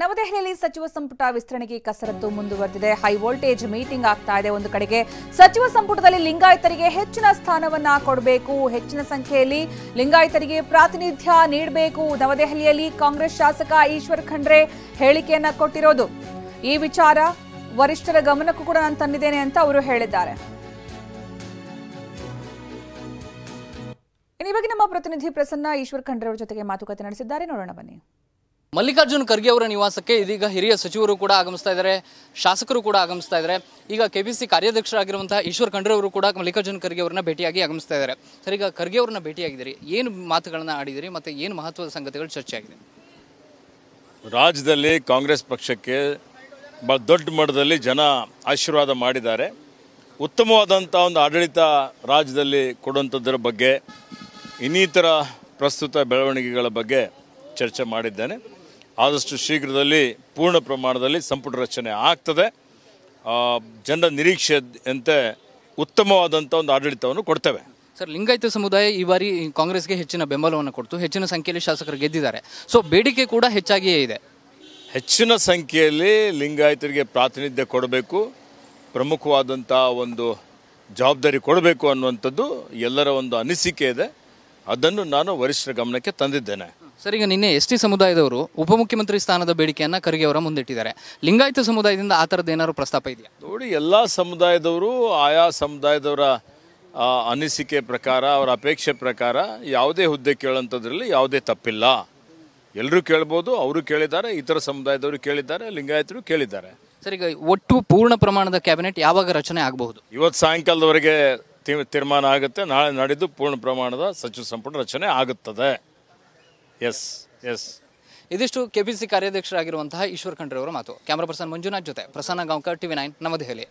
ನವದೆಹಲಿಯಲ್ಲಿ ಸಚಿವ ಸಂಪುಟ ವಿಸ್ತರಣೆಗೆ ಕಸರತ್ತು ಮುಂದುವರೆದಿದೆ ಹೈ ವೋಲ್ಟೇಜ್ ಮೀಟಿಂಗ್ ಆಗ್ತಾ ಇದೆ ಒಂದು ಕಡೆಗೆ ಸಚಿವ ಸಂಪುಟದಲ್ಲಿ ಲಿಂಗಾಯತರಿಗೆ ಹೆಚ್ಚಿನ ಸ್ಥಾನವನ್ನ ಕೊಡಬೇಕು ಹೆಚ್ಚಿನ ಸಂಖ್ಯೆಯಲ್ಲಿ ಲಿಂಗಾಯತರಿಗೆ ಪ್ರಾತಿನಿಧ್ಯ ನೀಡಬೇಕು ನವದೆಹಲಿಯಲ್ಲಿ ಕಾಂಗ್ರೆಸ್ ಶಾಸಕ ಈಶ್ವರ್ ಖಂಡ್ರೆ ಹೇಳಿಕೆಯನ್ನ ಕೊಟ್ಟಿರೋದು ಈ ವಿಚಾರ ವರಿಷ್ಠರ ಗಮನಕ್ಕೂ ಕೂಡ ನಾನು ತಂದಿದ್ದೇನೆ ಅಂತ ಅವರು ಹೇಳಿದ್ದಾರೆ ಇನ್ನು ಇವಾಗ ನಮ್ಮ ಪ್ರತಿನಿಧಿ ಪ್ರಸನ್ನ ಈಶ್ವರ್ ಖಂಡ್ರೆ ಅವರ ಜೊತೆಗೆ ಮಾತುಕತೆ ನಡೆಸಿದ್ದಾರೆ ನೋಡೋಣ ಬನ್ನಿ ಮಲ್ಲಿಕಾರ್ಜುನ್ ಖರ್ಗೆ ಅವರ ನಿವಾಸಕ್ಕೆ ಇದೀಗ ಹಿರಿಯ ಸಚಿವರು ಕೂಡ ಆಗಮಿಸ್ತಾ ಇದ್ದಾರೆ ಶಾಸಕರು ಕೂಡ ಆಗಮಿಸ್ತಾ ಇದ್ದಾರೆ ಈಗ ಕೆ ಬಿ ಸಿ ಕಾರ್ಯಾಧ್ಯಕ್ಷರಾಗಿರುವಂತಹ ಈಶ್ವರ್ ಖಂಡ್ರೆ ಅವರು ಕೂಡ ಮಲ್ಲಿಕಾರ್ಜುನ್ ಖರ್ಗೆ ಅವರನ್ನ ಭೇಟಿಯಾಗಿ ಆಗಮಿಸ್ತಾ ಇದ್ದಾರೆ ಸರ್ ಈಗ ಖರ್ಗೆ ಅವರನ್ನ ಭೇಟಿಯಾಗಿದ್ದೀರಿ ಏನು ಮಾತುಗಳನ್ನು ಆಡಿದಿರಿ ಮತ್ತೆ ಏನು ಮಹತ್ವದ ಸಂಗತಿಗಳು ಚರ್ಚೆ ಆಗಿದೆ ರಾಜ್ಯದಲ್ಲಿ ಕಾಂಗ್ರೆಸ್ ಪಕ್ಷಕ್ಕೆ ಬಹಳ ದೊಡ್ಡ ಮಟ್ಟದಲ್ಲಿ ಜನ ಆಶೀರ್ವಾದ ಮಾಡಿದ್ದಾರೆ ಉತ್ತಮವಾದಂಥ ಒಂದು ಆಡಳಿತ ರಾಜ್ಯದಲ್ಲಿ ಕೊಡುವಂಥದ್ರ ಬಗ್ಗೆ ಇನ್ನಿತರ ಪ್ರಸ್ತುತ ಬೆಳವಣಿಗೆಗಳ ಬಗ್ಗೆ ಚರ್ಚೆ ಮಾಡಿದ್ದೇನೆ ಆದಷ್ಟು ಶೀಘ್ರದಲ್ಲಿ ಪೂರ್ಣ ಪ್ರಮಾಣದಲ್ಲಿ ಸಂಪುಟ ರಚನೆ ಆಗ್ತದೆ ಜನರ ನಿರೀಕ್ಷೆಯಂತೆ ಉತ್ತಮವಾದಂಥ ಒಂದು ಆಡಳಿತವನ್ನು ಕೊಡ್ತೇವೆ ಸರ್ ಲಿಂಗಾಯತ ಸಮುದಾಯ ಈ ಬಾರಿ ಕಾಂಗ್ರೆಸ್ಗೆ ಹೆಚ್ಚಿನ ಬೆಂಬಲವನ್ನು ಕೊಡ್ತು ಹೆಚ್ಚಿನ ಸಂಖ್ಯೆಯಲ್ಲಿ ಶಾಸಕರು ಗೆದ್ದಿದ್ದಾರೆ ಸೊ ಬೇಡಿಕೆ ಕೂಡ ಹೆಚ್ಚಾಗಿಯೇ ಇದೆ ಹೆಚ್ಚಿನ ಸಂಖ್ಯೆಯಲ್ಲಿ ಲಿಂಗಾಯತರಿಗೆ ಪ್ರಾತಿನಿಧ್ಯ ಕೊಡಬೇಕು ಪ್ರಮುಖವಾದಂಥ ಒಂದು ಜವಾಬ್ದಾರಿ ಕೊಡಬೇಕು ಅನ್ನುವಂಥದ್ದು ಎಲ್ಲರ ಒಂದು ಅನಿಸಿಕೆ ಇದೆ ಅದನ್ನು ನಾನು ವರಿಷ್ಠರ ಗಮನಕ್ಕೆ ತಂದಿದ್ದೇನೆ ಸರ್ ಈಗ ನಿನ್ನೆ ಎಸ್ ಟಿ ಸಮುದಾಯದವರು ಉಪಮುಖ್ಯಮಂತ್ರಿ ಸ್ಥಾನದ ಬೇಡಿಕೆಯನ್ನು ಖರ್ಗೆ ಅವರ ಮುಂದಿಟ್ಟಿದ್ದಾರೆ ಲಿಂಗಾಯತ ಸಮುದಾಯದಿಂದ ಆ ಥರದ್ದು ಏನಾದರೂ ಪ್ರಸ್ತಾಪ ಇದೆಯಾ ನೋಡಿ ಎಲ್ಲ ಸಮುದಾಯದವರು ಆಯಾ ಸಮುದಾಯದವರ ಅನಿಸಿಕೆ ಪ್ರಕಾರ ಅವರ ಅಪೇಕ್ಷೆ ಪ್ರಕಾರ ಯಾವುದೇ ಹುದ್ದೆ ಕೇಳೋಂಥದ್ರಲ್ಲಿ ಯಾವುದೇ ತಪ್ಪಿಲ್ಲ ಎಲ್ಲರೂ ಕೇಳ್ಬೋದು ಅವರು ಕೇಳಿದ್ದಾರೆ ಇತರ ಸಮುದಾಯದವರು ಕೇಳಿದ್ದಾರೆ ಲಿಂಗಾಯತರು ಕೇಳಿದ್ದಾರೆ ಸರ್ ಈಗ ಒಟ್ಟು ಪೂರ್ಣ ಪ್ರಮಾಣದ ಕ್ಯಾಬಿನೆಟ್ ಯಾವಾಗ ರಚನೆ ಆಗಬಹುದು ಇವತ್ತು ಸಾಯಂಕಾಲದವರೆಗೆ ತೀರ್ಮಾನ ಆಗುತ್ತೆ ನಾಳೆ ನಡೆದು ಪೂರ್ಣ ಪ್ರಮಾಣದ ಸಚಿವ ಸಂಪುಟ ರಚನೆ ಆಗುತ್ತದೆ ಎಸ್ ಎಸ್ ಇದಿಷ್ಟು ಕೆಪಿಸಿ ಕಾರ್ಯಾಧ್ಯಕ್ಷರಾಗಿರುವಂತಹ ಈಶ್ವರ್ ಖಂಡ್ರೆ ಅವರ ಮಾತು ಕ್ಯಾಮರಾ ಪರ್ಸನ್ ಮಂಜುನಾಥ್ ಜೊತೆ ಪ್ರಸನ್ನ ಗಾಂವ್ಕರ್ ಟಿವಿ ನೈನ್ ನವದೆಹಲಿ